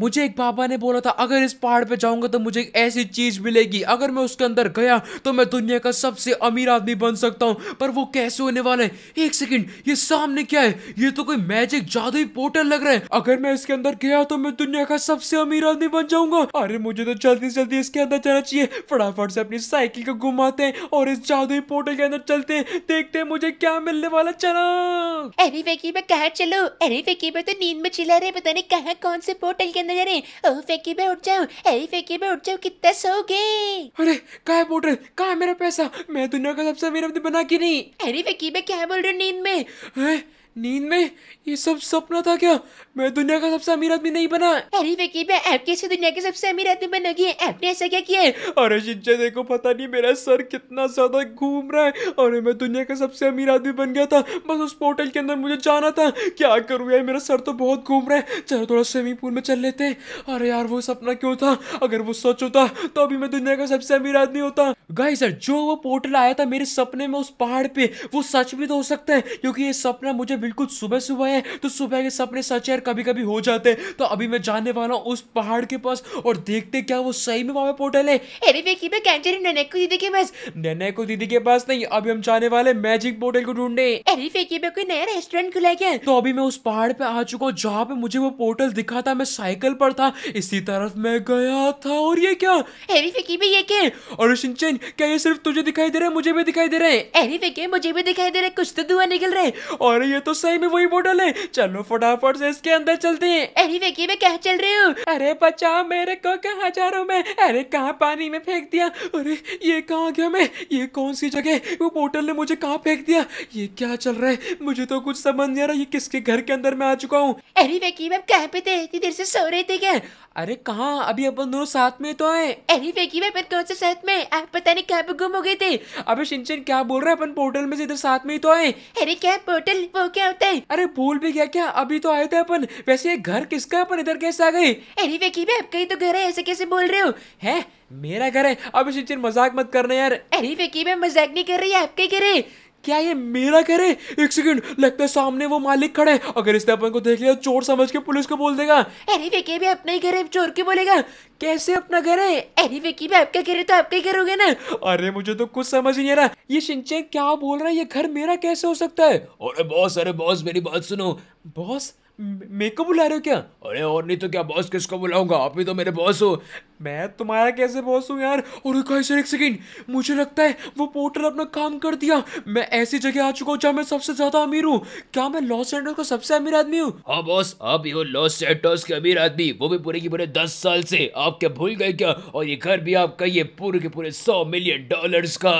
मुझे एक बाबा ने बोला था अगर इस पहाड़ पे जाऊंगा तो मुझे एक ऐसी चीज मिलेगी अगर मैं उसके अंदर गया तो मैं दुनिया का सबसे अमीर आदमी बन सकता हूँ पर वो कैसे होने वाला है एक सेकंड ये सामने क्या है ये तो कोई मैजिक जादुई पोर्टल लग रहा है अगर मैं इसके अंदर गया तो मैं दुनिया का सबसे अमीर आदमी बन जाऊंगा अरे मुझे तो जल्दी जल्दी इसके अंदर जाना चाहिए फटाफट से अपनी साइकिल को घुमाते हैं और इस जादुई पोर्टल के अंदर चलते हैं देखते हैं मुझे क्या मिलने वाला चला अरे फेकी में कहा चलो अरे फेकी तो नींद में चिल्ला रहे पता नहीं कहा कौन से पोर्टल के नजारे ओ फेंकी पे उठ जाओ अरे फेंकी में उठ जाऊँ कितना सो गए अरे कहा है पोटर कहा मेरा पैसा मैं दुनिया का सबसे अमीर बना की नहीं अरे फेंकी में क्या बोल रहे नींद में है? नींद में ये सब सपना था क्या मैं दुनिया का सबसे अमीर आदमी नहीं बना अरे वकील मैं ऐप कैसे दुनिया के सबसे अमीर आदमी गई ऐप ने ऐसा क्या किया अरे शिंजा देखो पता नहीं मेरा सर कितना ज्यादा घूम रहा है अरे मैं दुनिया का सबसे अमीर आदमी बन गया था बस उस पोर्टल के अंदर मुझे जाना था क्या करूँ यार मेरा सर तो बहुत घूम रहा है चलो थोड़ा स्विमिंग पूल में चल लेते हैं अरे यार वो सपना क्यों था अगर वो सच होता तो अभी मैं दुनिया का सबसे अमीर आदमी होता गाई सर जो वो पोर्टल आया था मेरे सपने में उस पहाड़ पे वो सच भी तो हो सकता है क्योंकि ये सपना मुझे बिल्कुल सुबह सुबह है तो सुबह के सपने सच है कभी कभी हो जाते हैं तो अभी मैं जाने वाला हूँ उस पहाड़ के पास और देखते क्या वो सही में वहाँ पे पोर्टल है अरे वेकी में कैंचरी दीदी के पास ननेको दीदी के पास नहीं अभी हम जाने वाले मैजिक पोर्टल को ढूंढे अरे वेकी में कोई नया रेस्टोरेंट खुला क्या तो अभी मैं उस पहाड़ पे आ चुका हूँ जहाँ पे मुझे वो पोर्टल दिखा था मैं साइकिल पर था इसी तरफ मैं गया था और ये क्या अरे फेकी भी ये क्या और सिंचन क्या ये सिर्फ तुझे दिखाई दे रहे है मुझे भी दिखाई दे रहे हैं अरे फेके मुझे भी दिखाई दे रहे कुछ तो धुआं निकल रहे और ये तो तो सही में वही बोटल है चलो फटाफट से इसके अंदर चलते हैं अरे वेकी मैं कहाँ चल रही हूँ अरे बचाओ मेरे को कहा जा रहा हूँ मैं अरे कहाँ पानी में फेंक दिया अरे ये कहाँ गया मैं ये कौन सी जगह वो बोटल ने मुझे कहाँ फेंक दिया ये क्या चल रहा है मुझे तो कुछ समझ नहीं आ रहा ये किसके घर के अंदर मैं आ चुका हूँ अरे वेकी मैम कहाँ पे थे इतनी देर से सो रहे थे क्या अरे कहाँ अभी अपन दोनों साथ में तो आए अरे वेकी मैम कौन से साथ में आप पता नहीं कहाँ पे गुम हो गए थे अभी सिंचन क्या बोल रहे हैं अपन पोर्टल में से इधर साथ में ही तो आए अरे क्या पोर्टल वो क्या होता है अरे भूल भी गया क्या अभी तो आए थे अपन वैसे घर किसका अपन इधर कैसे आ गए अरे वेकीब आपका ही तो घर है ऐसे कैसे बोल रहे हो है मेरा घर है अभी सिंचन मजाक मत करना यार अरे वेकीब मजाक नहीं कर रही है आपके घर है क्या ये मेरा घर है एक सेकंड लगता है सामने वो मालिक खड़े अगर इसने अपन को देख लिया तो चोर समझ के पुलिस को बोल देगा अरे विकी भी अपना ही घर है चोर के बोलेगा कैसे अपना घर है अरे विकी भी आपका घर है तो आपके घर हो ना अरे मुझे तो कुछ समझ ही नहीं आ रहा ये सिंचे क्या बोल रहा है ये घर मेरा कैसे हो सकता है अरे बॉस अरे बॉस मेरी बात सुनो बॉस मेरे को बुला रहे हो क्या अरे और नहीं तो क्या बॉस किसको बुलाऊंगा आप ही तो मेरे बॉस हो मैं तुम्हारा कैसे बॉस हूँ यार और कैसे एक सेकंड मुझे लगता है वो पोर्टल अपना काम कर दिया मैं ऐसी जगह आ चुका हूँ जहाँ मैं सबसे ज्यादा अमीर हूँ क्या मैं लॉस एंडोस का सबसे अमीर आदमी हूँ हाँ बॉस आप ही हो लॉस एंडोस के अमीर आदमी वो भी पूरे की पूरे दस साल से आप क्या भूल गए क्या और ये घर भी आपका ये पूरे के पूरे सौ मिलियन डॉलर का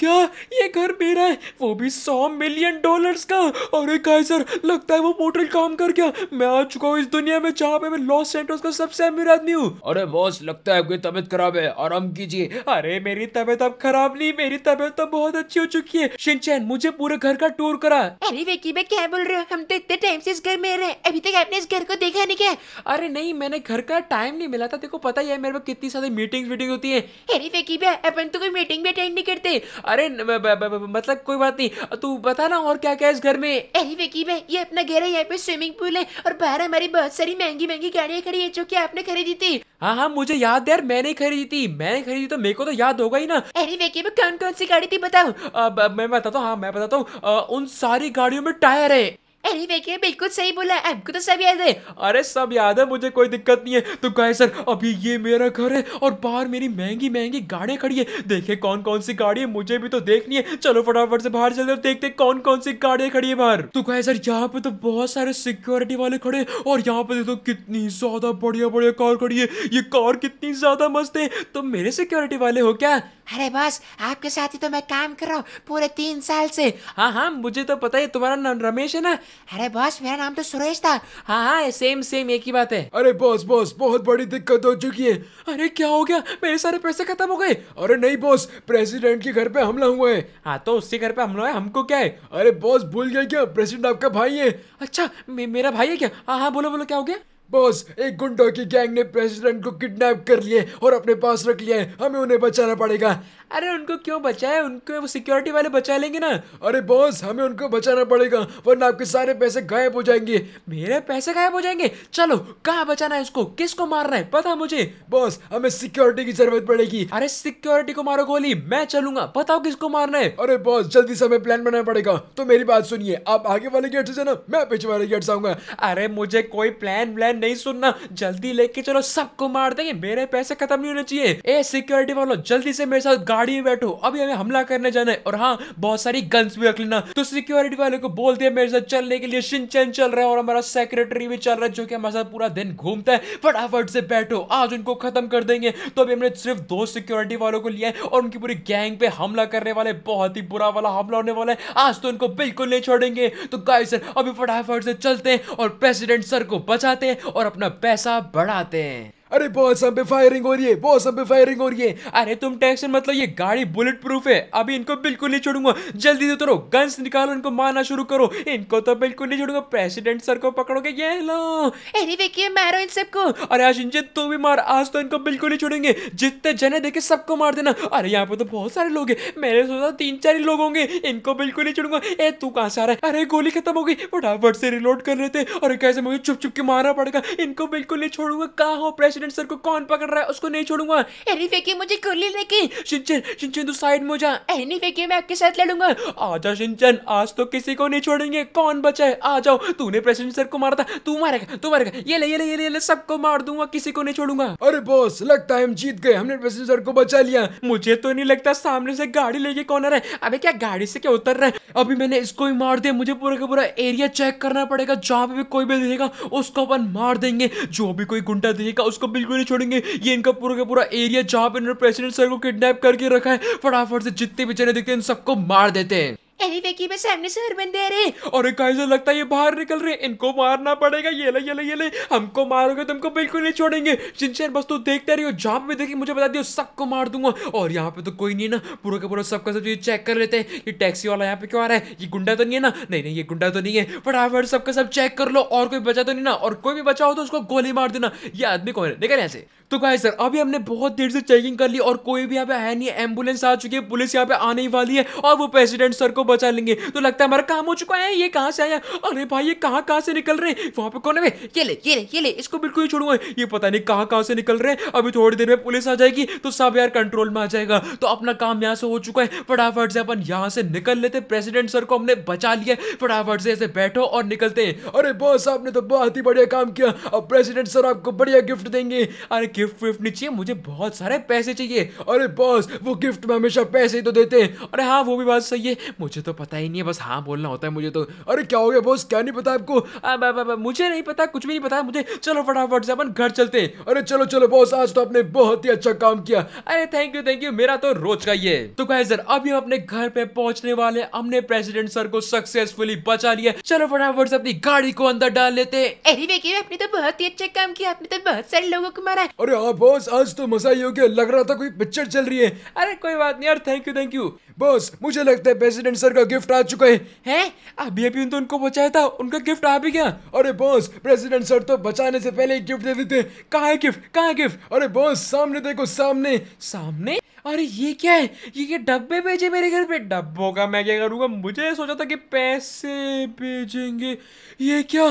क्या ये घर मेरा है वो भी सौ मिलियन डॉलर्स का अरे सर लगता है वो पोर्टल काम कर गया मैं आ चुका हूँ इस दुनिया में जहाँ पे मैं लॉस सेंटर्स का सबसे अमीर आदमी हूँ अरे बॉस लगता है आपकी तबियत खराब है आराम कीजिए अरे मेरी तबियत अब खराब नहीं मेरी तबियत तो बहुत अच्छी हो चुकी है शिनचैन मुझे पूरे घर का टूर करा अरे वेकी मैं क्या बोल रहे हो हम तो इतने टाइम से इस घर में रहे अभी तक आपने इस घर को देखा नहीं क्या अरे नहीं मैंने घर का टाइम नहीं मिला था देखो पता ही है मेरे पास कितनी सारी मीटिंग्स वीटिंग होती है अरे वेकी अपन तो कोई मीटिंग भी अटेंड नहीं करते अरे मतलब कोई बात नहीं तू बता ना और क्या क्या इस घर में अरे विकी भाई ये अपना घर है यहाँ पे स्विमिंग पूल है और बाहर हमारी बहुत सारी महंगी महंगी गाड़ियाँ खड़ी है जो की आपने खरीदी थी हाँ हाँ मुझे याद है यार मैंने खरीदी थी मैंने खरीदी तो मेरे को तो याद होगा ही ना अरे विकी में कौन कौन सी गाड़ी थी बताओ मैं बताता हूँ हाँ मैं बताता हूँ उन सारी गाड़ियों में टायर है अरे देखिए बिल्कुल सही बोला आपको तो सब याद है अरे सब याद है मुझे कोई दिक्कत नहीं है तो गाय सर अभी ये मेरा घर है और बाहर मेरी महंगी महंगी गाड़ियाँ खड़ी है देखिए कौन कौन सी गाड़ी है मुझे भी तो देखनी है चलो फटाफट से बाहर चलते देखते कौन कौन सी गाड़ियाँ खड़ी है बाहर तो गाय सर यहाँ पे तो बहुत सारे सिक्योरिटी वाले खड़े और यहाँ पे देखो कितनी ज्यादा बढ़िया बढ़िया कार खड़ी है ये कार कितनी ज्यादा मस्त है तुम तो मेरे सिक्योरिटी वाले हो क्या अरे बस आपके साथ ही तो मैं काम कर रहा हूँ पूरे तीन साल से हाँ हाँ मुझे तो पता है तुम्हारा नाम रमेश है ना अरे बॉस मेरा नाम तो सुरेश था हाँ हाँ सेम सेम एक ही बात है अरे बॉस बॉस बहुत बड़ी दिक्कत हो चुकी है अरे क्या हो गया मेरे सारे पैसे खत्म हो गए अरे नहीं बॉस प्रेसिडेंट के घर पे हमला हुआ है हाँ तो उसके घर पे हमला है हमको क्या है अरे बॉस भूल गया क्या प्रेसिडेंट आपका भाई है अच्छा मे, मेरा भाई है क्या हाँ हाँ बोलो बोलो क्या हो गया बॉस एक गुंडों की गैंग ने प्रेसिडेंट को किडनैप कर लिए और अपने पास रख लिया है हमें उन्हें बचाना पड़ेगा अरे उनको क्यों बचाए उनको वो सिक्योरिटी वाले बचा लेंगे ना अरे बॉस हमें उनको बचाना पड़ेगा वरना आपके सारे पैसे गायब हो जाएंगे मेरे पैसे गायब हो जाएंगे चलो कहाँ बचाना है उसको किसको मारना है पता मुझे बॉस हमें सिक्योरिटी की जरूरत पड़ेगी अरे सिक्योरिटी को मारो गोली मैं चलूंगा बताओ किसको मारना है अरे बॉस जल्दी से हमें प्लान बनाना पड़ेगा तो मेरी बात सुनिए आप आगे वाले गेट से जाना मैं पीछे वाले गेट से आऊंगा अरे मुझे कोई प्लान व्लान नहीं सुनना जल्दी लेके चलो सबको मार देंगे मेरे पैसे खत्म नहीं होने चाहिए ए सिक्योरिटी वालों जल्दी से मेरे साथ गाड़ी में बैठो अभी हमें हमला करने जाना है और हाँ बहुत सारी गन्स भी रख लेना तो सिक्योरिटी वाले को बोल दिया मेरे साथ चलने के लिए शिनचैन चल रहा है और हमारा सेक्रेटरी भी चल रहा है जो कि हमारे साथ पूरा दिन घूमता है फटाफट से बैठो आज उनको खत्म कर देंगे तो अभी हमने सिर्फ दो सिक्योरिटी वालों को लिया है और उनकी पूरी गैंग पे हमला करने वाले बहुत ही बुरा वाला हमला होने वाला है आज तो उनको बिल्कुल नहीं छोड़ेंगे तो गाय सर अभी फटाफट से चलते हैं और प्रेसिडेंट सर को बचाते हैं और अपना पैसा बढ़ाते हैं अरे बॉस हम पे फायरिंग हो रही है बॉस हम पे फायरिंग हो रही है अरे तुम टेंशन मतलब ये गाड़ी बुलेट प्रूफ है अभी इनको बिल्कुल नहीं छोड़ूंगा जल्दी से उतरो गन्स निकालो इनको मारना शुरू करो इनको तो बिल्कुल नहीं छोड़ूंगा प्रेसिडेंट सर को पकड़ोगे ये लो अरे देखिए मारो इन सबको अरे इंजन तू भी मार आज तो इनको बिल्कुल नहीं छोड़ेंगे जितने जने देखे सबको मार देना अरे यहाँ पे तो बहुत सारे लोग है मैंने सोचा तीन चार ही लोग होंगे इनको बिल्कुल नहीं छोड़ूंगा ए तू कहाँ से आ रहा है अरे गोली खत्म हो गई फटाफट से रिलोड कर रहे थे अरे कैसे मुझे चुप चुप के मारना पड़ेगा इनको बिल्कुल नहीं छोड़ूंगा कहा हो प्रेसिडेंट प्रेसिडेंट सर को कौन पकड़ रहा है उसको नहीं छोड़ूंगा एनी फेंकी मुझे गोली लेके सिंचन सिंचन तू साइड में जा एनी फेंकी मैं आपके साथ लड़ूंगा आजा सिंचन आज तो किसी को नहीं छोड़ेंगे कौन बचा है आ जाओ तूने प्रेसिडेंट सर को मारा था तू मारेगा तू मारेगा ये ले ये ले ये ले, ले सबको मार दूंगा किसी को नहीं छोड़ूंगा अरे बॉस लगता है हम जीत गए हमने प्रेसिडेंट सर को बचा लिया मुझे तो नहीं लगता सामने से गाड़ी लेके कौन आ रहा है अबे क्या गाड़ी से क्या उतर रहा है अभी मैंने इसको ही मार दिया मुझे पूरा का पूरा एरिया चेक करना पड़ेगा जहाँ पे भी कोई भी दिखेगा उसको अपन मार देंगे जो भी कोई गुंडा दिखेगा उसको बिल्कुल नहीं छोड़ेंगे ये इनका पूरा का पूरा एरिया जहाँ पे इन्होंने प्रेसिडेंट सर को किडनैप करके रखा है फटाफट से जितने बेचारे देखते हैं इन सबको मार देते हैं एलिफ के अरे काइजर लगता है ये बाहर निकल रहे इनको मारना पड़ेगा ये ले ये ले ये ले हमको मारोगे तो हमको बिल्कुल नहीं छोड़ेंगे सिंचन बस तो देखते रहियो जाम में देखिए मुझे बता दियो सबको मार दूंगा और यहाँ पे तो कोई नहीं ना पूरा का पूरा सबका सब ये चेक कर लेते हैं ये टैक्सी वाला यहाँ पे क्यों आ रहा है ये गुंडा तो नहीं है ना नहीं नहीं ये गुंडा तो नहीं है फटाफट सबका सब चेक कर लो और कोई बचा तो नहीं ना और कोई भी बचा हो तो उसको गोली मार देना ये आदमी कौन है निकल ऐसे तो कहा सर अभी हमने बहुत देर से चेकिंग कर ली और कोई भी यहाँ पे है नहीं एम्बुलेंस आ चुकी है पुलिस यहाँ पे आने वाली है और वो प्रेसिडेंट सर को बचा लेंगे तो लगता है हमारा काम हो चुका है ये कहाँ से आया अरे भाई ये कहाँ कहाँ से निकल रहे हैं वहाँ पे कौन है ये ले ये ले ये ले इसको बिल्कुल ही छोड़ूंगा ये पता नहीं कहाँ कहाँ से निकल रहे हैं अभी थोड़ी देर में पुलिस आ जाएगी तो सब यार कंट्रोल में आ जाएगा तो अपना काम यहाँ से हो चुका है फटाफट से अपन यहाँ से निकल लेते प्रेसिडेंट सर को हमने बचा लिया फटाफट से ऐसे बैठो और निकलते हैं अरे बॉस आपने तो बहुत ही बढ़िया काम किया अब प्रेसिडेंट सर आपको बढ़िया गिफ्ट देंगे अरे गिफ्ट विफ्ट नहीं चाहिए मुझे बहुत सारे पैसे चाहिए अरे बॉस वो गिफ्ट में हमेशा पैसे ही तो देते हैं अरे हाँ वो भी बात सही है मुझे तो पता ही नहीं है बस हाँ बोलना होता है मुझे तो अरे क्या हो गया बॉस क्या नहीं पता आपको मुझे नहीं पता कुछ भी नहीं पता मुझे चलो फटाफट से अपन घर चलते हैं अरे चलो चलो बॉस आज तो आपने बहुत ही अच्छा काम किया अरे थैंक यू थैंक यू मेरा तो रोज का ये तो कहे सर अभी अपने घर पे पहुंचने वाले हमने प्रेसिडेंट सर को सक्सेसफुली बचा लिया चलो फटाफट से अपनी गाड़ी को अंदर डाल लेते हैं अरे अपने तो बहुत ही अच्छा काम किया आपने तो बहुत सारे लोगों को मारा और अरे हाँ बॉस आज तो मजा ही हो गया लग रहा था कोई पिक्चर चल रही है अरे कोई बात नहीं यार thank you thank you boss मुझे लगता है प्रेसिडेंट सर का गिफ्ट आ चुका है हैं अभी अभी उन तो उनको बचाया था उनका गिफ्ट आ भी गया अरे बॉस प्रेसिडेंट सर तो बचाने से पहले ही गिफ्ट दे देते कहाँ है गिफ्ट कहाँ है गिफ्ट अरे बॉस सामने देखो सामने सामने अरे ये क्या है ये क्या डब्बे भेजे मेरे घर पे डब्बों का मैं क्या करूंगा मुझे सोचा था कि पैसे भेजेंगे ये क्या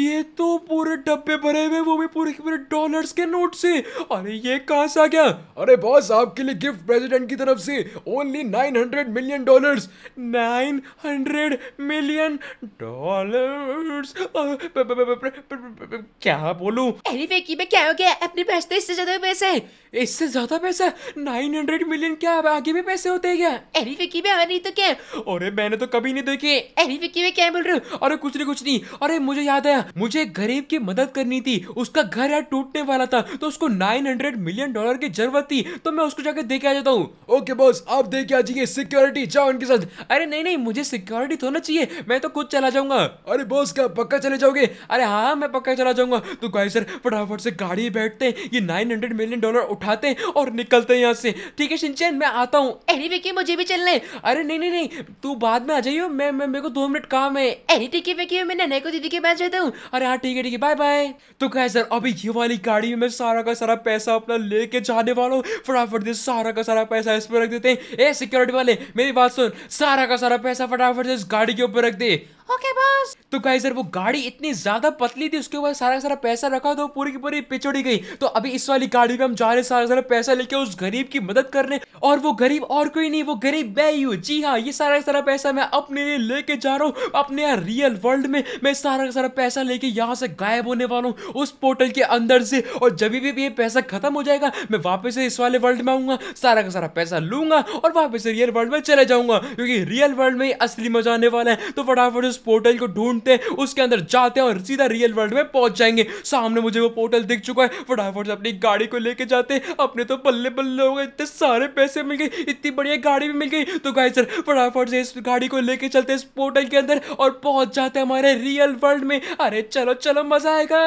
ये तो पूरे डब्बे भरे हुए वो भी पूरे के पूरे डॉलर्स के नोट से अरे ये कहा से आ गया अरे बॉस आपके लिए गिफ्ट प्रेसिडेंट की तरफ से only nine hundred million dollars nine hundred million dollars क्या बोलू की में क्या हो गया अपने पैसे इससे तो ज्यादा पैसे इससे ज्यादा पैसा नाइन हंड्रेड मिलियन क्या आगे भी पैसे होते हैं क्या अरे फिकी में नहीं तो क्या अरे मैंने तो कभी नहीं देखे अरे फिकी में क्या बोल रहे हो अरे कुछ नहीं कुछ नहीं अरे मुझे याद आया मुझे गरीब की मदद करनी थी उसका घर यार टूटने वाला था तो उसको 900 मिलियन डॉलर की जरूरत थी तो मैं उसको जाकर देके आ जाता हूँ ओके बॉस आप देके आ जाइए सिक्योरिटी जाओ उनके साथ अरे नहीं नहीं मुझे सिक्योरिटी थोड़ा चाहिए मैं तो खुद चला जाऊंगा अरे बॉस क्या पक्का चले जाओगे अरे हाँ मैं पक्का चला जाऊंगा तो गाइस सर फटाफट से गाड़ी बैठते ये 900 मिलियन डॉलर उठाते और निकलते हैं यहाँ से ठीक है सिंचन मैं आता हूँ अरे विकी मुझे भी चलने अरे नहीं नहीं नहीं तू बाद में आ जाइयो मैं मैं मेरे को दो मिनट काम है अरे ठीक है विकी मैं नैको दीदी के पास जाता हूँ अरे हाँ ठीक है ठीक है बाय बाय तो गाइस सर अभी ये वाली गाड़ी में सारा का सारा पैसा अपना लेके जाने वालों फटाफट दे सारा का सारा पैसा इस पर रख देते हैं ए सिक्योरिटी वाले मेरी बात सुन सारा का सारा पैसा फटाफट से इस गाड़ी के ऊपर रख दे ओके बस तो गाइस सर वो गाड़ी इतनी ज्यादा पतली थी उसके ऊपर सारा सारा पैसा रखा तो पूरी की पूरी पिछड़ी गई तो अभी इस वाली गाड़ी में हम जा रहे हैं सारा सारा पैसा लेके उस गरीब की मदद करने और वो गरीब और कोई नहीं वो गरीब मैं ही हूँ जी हाँ ये सारा सारा पैसा मैं अपने लिए लेके जा रहा हूँ अपने यहाँ रियल वर्ल्ड में मैं सारा सारा पैसा लेके यहाँ से गायब होने वाला हूँ उस पोर्टल के अंदर से और जब भी भी ये पैसा खत्म हो जाएगा मैं वापस से इस वाले वर्ल्ड में आऊंगा सारा का सारा पैसा लूंगा और वापस से रियल वर्ल्ड में चले जाऊंगा क्योंकि रियल वर्ल्ड में ही असली मजा आने वाला है तो फटाफट उस पोर्टल को ढूंढते हैं उसके अंदर जाते हैं और सीधा रियल वर्ल्ड में पहुंच जाएंगे सामने मुझे वो पोर्टल दिख चुका है फटाफट से अपनी गाड़ी को लेके जाते अपने तो बल्ले बल्ले हो गए इतने सारे पैसे मिल गए इतनी बढ़िया गाड़ी भी मिल गई तो गाय सर फटाफट से इस गाड़ी को लेके चलते इस पोर्टल के अंदर और पहुंच जाते हैं हमारे रियल वर्ल्ड में अरे चलो चलो मजा आएगा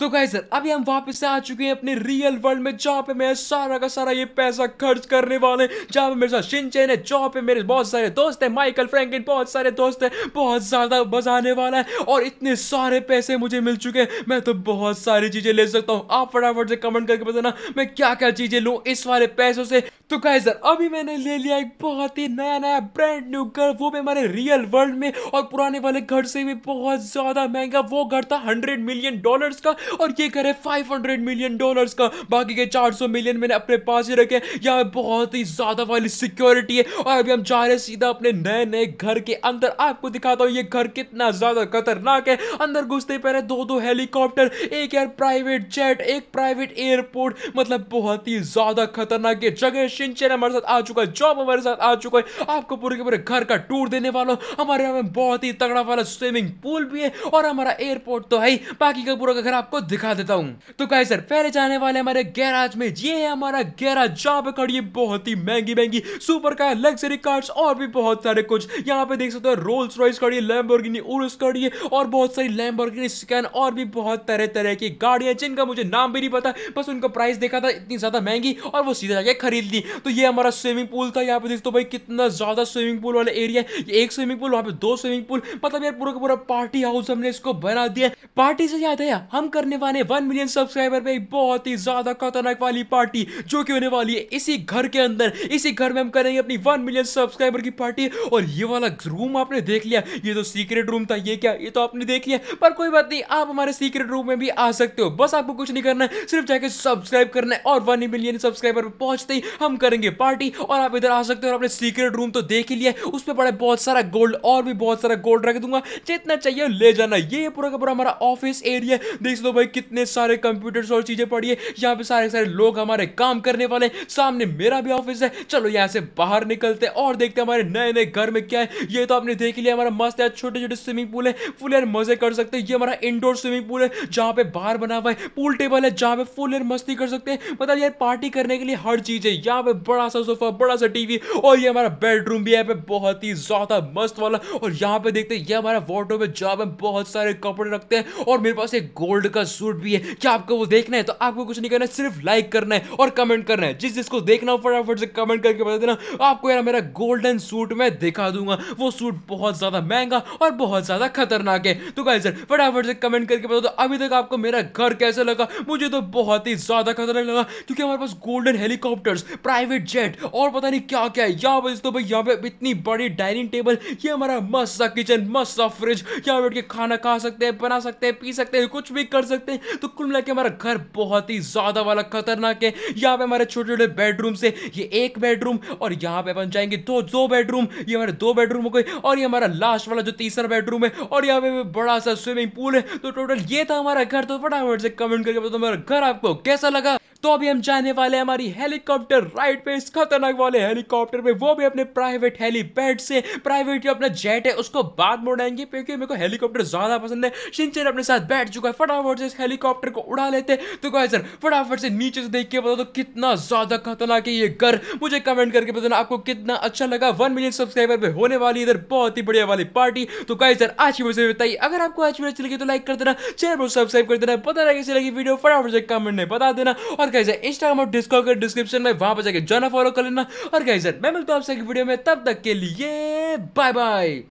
तो सर अभी हम वापस से आ चुके हैं अपने रियल वर्ल्ड में जहाँ पे मैं सारा का सारा ये पैसा खर्च करने वाले जहाँ पे मेरे साथ शिनचैन है जहाँ पे मेरे बहुत सारे दोस्त हैं माइकल फ्रेंकिन बहुत सारे दोस्त हैं बहुत ज्यादा मजा आने वाला है और इतने सारे पैसे मुझे मिल चुके हैं मैं तो बहुत सारी चीजें ले सकता हूँ आप फटाफट से कमेंट करके बताना मैं क्या क्या चीजें लूँ इस वाले पैसों से तो गाइस अभी मैंने ले लिया एक बहुत ही नया नया ब्रांड न्यू घर वो भी हमारे रियल वर्ल्ड में और पुराने वाले घर से भी बहुत ज्यादा महंगा वो घर था हंड्रेड मिलियन डॉलर का और ये घर है फाइव हंड्रेड मिलियन डॉलर का बाकी के चार सौ मिलियन मैंने अपने पास ही रखे यहाँ बहुत ही ज्यादा वाली सिक्योरिटी है और अभी हम जा रहे सीधा अपने नए नए घर के अंदर आपको दिखाता हूँ ये घर कितना ज्यादा खतरनाक है अंदर घुसते पहले दो दो हेलीकॉप्टर एक यार प्राइवेट जेट एक प्राइवेट एयरपोर्ट मतलब बहुत ही ज्यादा खतरनाक जगह शिंचन हमारे साथ आ चुका है जॉब हमारे साथ आ चुका है आपको पूरे के पूरे घर का टूर देने वाला हमारे यहाँ में बहुत ही तगड़ा वाला स्विमिंग पूल भी है और हमारा एयरपोर्ट तो है बाकी का पूरा का घर आपको दिखा देता हूँ तो गाय सर पहले जाने वाले हमारे गैराज में ये है हमारा गैराज जहाँ पे खड़ी बहुत ही महंगी महंगी सुपर कार लग्जरी कार्स और भी बहुत सारे कुछ यहाँ पे देख सकते हो रोल्स रॉयस खड़ी है लैम्बोर्गिनी उर्स खड़ी है और बहुत सारी लैम्बोर्गिनी स्कैन और भी बहुत तरह तरह की गाड़ियां जिनका मुझे नाम भी नहीं पता बस उनका प्राइस देखा था इतनी ज्यादा महंगी और वो सीधा जाके खरीद ली तो ये हमारा स्विमिंग पूल था यहाँ पे देखते हो भाई कितना ज़्यादा स्विमिंग पूल वाला एरिया है एक स्विमिंग पूल वहाँ पे दो स्विमिंग पूल मतलब यार पूरा का पूरा पार्टी हाउस हमने इसको बना दिया पार्टी से याद है हम करने वाले वन मिलियन सब्सक्राइबर पे बहुत ही ज़्यादा खतरनाक वाली पार्टी जो की होने वाली है इसी घर के अंदर इसी घर में हम करेंगे अपनी वन मिलियन सब्सक्राइबर की पार्टी और ये वाला रूम आपने देख लिया ये तो सीक्रेट रूम था ये क्या ये तो आपने देख लिया पर कोई बात नहीं आप हमारे सीक्रेट रूम में भी आ सकते हो बस आपको कुछ नहीं करना है सिर्फ जाके सब्सक्राइब करना है और वन मिलियन सब्सक्राइबर पहुंचते ही हम करेंगे पार्टी और आप इधर आ सकते हो और अपने सीक्रेट रूम तो देख ही लिया है उस पर बड़ा बहुत सारा गोल्ड और भी बहुत सारा गोल्ड रख दूंगा जितना चाहिए ले जाना ये पूरा का पूरा हमारा ऑफिस एरिया देख सकते हो भाई कितने सारे कंप्यूटर्स और चीजें पड़ी है यहाँ पे सारे सारे लोग हमारे काम करने वाले सामने मेरा भी ऑफिस है चलो यहाँ से बाहर निकलते हैं और देखते हमारे नए नए घर में क्या है ये तो आपने देख लिया हमारा मस्त है छोटे छोटे स्विमिंग पूल है फुल एयर मजे कर सकते हैं ये हमारा इंडोर स्विमिंग पूल है जहाँ पे बाहर बना हुआ है पूल टेबल है जहाँ पे फुल एयर मस्ती कर सकते हैं मतलब यार पार्टी करने के लिए हर चीज है यहाँ पे बड़ा सा सोफा बड़ा सा टीवी और ये हमारा बेडरूम भी है पे बहुत ही ज़्यादा मस्त वाला और यहाँ पे देखते हैं ये हमारा वार्डरोब में जहाँ पे बहुत सारे कपड़े रखते हैं और मेरे पास एक गोल्ड का सूट भी है क्या आपको वो देखना है तो आपको कुछ नहीं करना है सिर्फ लाइक करना है और कमेंट करना है जिस जिसको देखना हो फटाफट से कमेंट करके बता देना आपको यार मेरा गोल्डन सूट मैं दिखा दूंगा वो सूट बहुत ज़्यादा महंगा और बहुत ज़्यादा खतरनाक है तो गाइस सर फटाफट से कमेंट करके बता दो अभी तक आपको मेरा घर कैसा लगा मुझे तो बहुत ही ज़्यादा खतरनाक लगा क्योंकि हमारे पास गोल्डन हेलीकॉप्टर्स प्राइवेट जेट और पता नहीं क्या क्या है यहाँ पे तो भाई यहाँ पे इतनी बड़ी डाइनिंग टेबल ये हमारा मस्त सा किचन मस्त सा फ्रिज यहाँ बैठ के खाना खा सकते हैं बना सकते हैं पी सकते हैं कुछ भी कर सकते हैं तो कुल मिला के हमारा घर बहुत ही ज़्यादा वाला खतरनाक है यहाँ पे हमारे छोटे छोटे बेडरूम से ये एक बेडरूम और यहाँ पे बन जाएंगे दो दो बेडरूम ये हमारे दो बेडरूम हो गए और ये हमारा लास्ट वाला जो तीसरा बेडरूम है और यहाँ पे बड़ा सा स्विमिंग पूल है तो टोटल ये था हमारा घर तो फटाफट से कमेंट करके बताओ हमारा घर आपको कैसा लगा तो अभी हम जाने वाले हैं हमारी हेलीकॉप्टर राइड पे इस खतरनाक वाले हेलीकॉप्टर पे वो भी अपने प्राइवेट हेलीपैड से प्राइवेट जो अपना जेट है उसको बाद में उड़ाएंगे क्योंकि मेरे को हेलीकॉप्टर ज्यादा पसंद है शिनचैन अपने साथ बैठ चुका है फटाफट से इस हेलीकॉप्टर को उड़ा लेते तो कहे सर फटाफट से नीचे से देख के बता दो तो कितना ज्यादा खतरनाक है ये घर मुझे कमेंट करके बताना आपको कितना अच्छा लगा वन मिलियन सब्सक्राइबर पे होने वाली इधर बहुत ही बढ़िया वाली पार्टी तो कहे सर आज की वजह बताइए अगर आपको आज वीडियो अच्छी लगी तो लाइक कर देना चैनल को सब्सक्राइब कर देना पता लगे लगी वीडियो फटाफट से कमेंट में बता देना और और कैसे इंस्टाग्राम और डिस्कॉर्ड के डिस्क्रिप्शन में वहां पर जाकर जाना फॉलो कर लेना और कैसे मैं मिलता हूँ आपसे वीडियो में तब तक के लिए बाय बाय